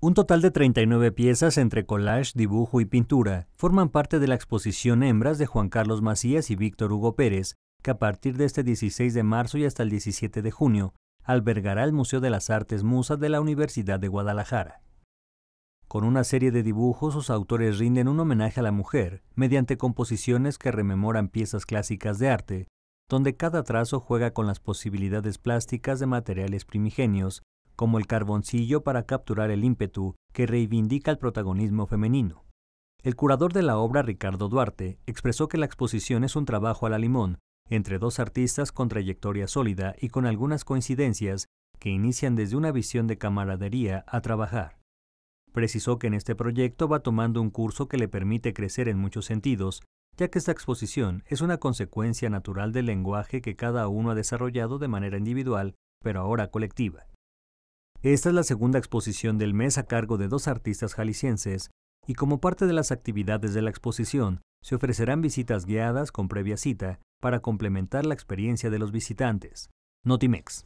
Un total de 39 piezas entre collage, dibujo y pintura forman parte de la exposición Hembras de Juan Carlos Macías y Víctor Hugo Pérez, que a partir de este 16 de marzo y hasta el 17 de junio albergará el Museo de las Artes Musas de la Universidad de Guadalajara. Con una serie de dibujos, sus autores rinden un homenaje a la mujer mediante composiciones que rememoran piezas clásicas de arte, donde cada trazo juega con las posibilidades plásticas de materiales primigenios como el carboncillo para capturar el ímpetu que reivindica el protagonismo femenino. El curador de la obra, Ricardo Duarte, expresó que la exposición es un trabajo a la limón, entre dos artistas con trayectoria sólida y con algunas coincidencias que inician desde una visión de camaradería a trabajar. Precisó que en este proyecto va tomando un curso que le permite crecer en muchos sentidos, ya que esta exposición es una consecuencia natural del lenguaje que cada uno ha desarrollado de manera individual, pero ahora colectiva. Esta es la segunda exposición del mes a cargo de dos artistas jaliscienses y como parte de las actividades de la exposición se ofrecerán visitas guiadas con previa cita para complementar la experiencia de los visitantes. Notimex.